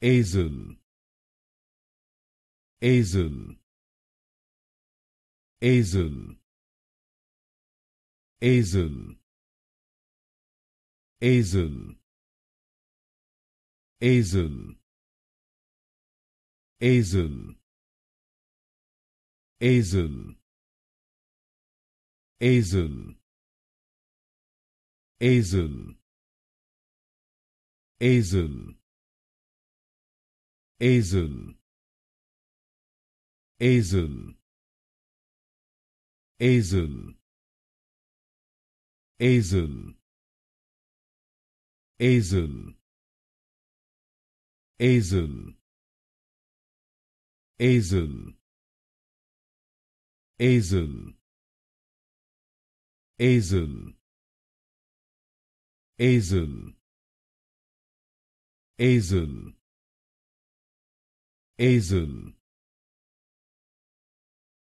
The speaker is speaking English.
Hazel Hazel Hazel Hazel Hazel Hazel Hazel Hazel Hazel Hazel Hazel Hazel Hazel Hazel Hazel Hazel Hazel Hazel Hazel Hazel Hazel Hazel Azul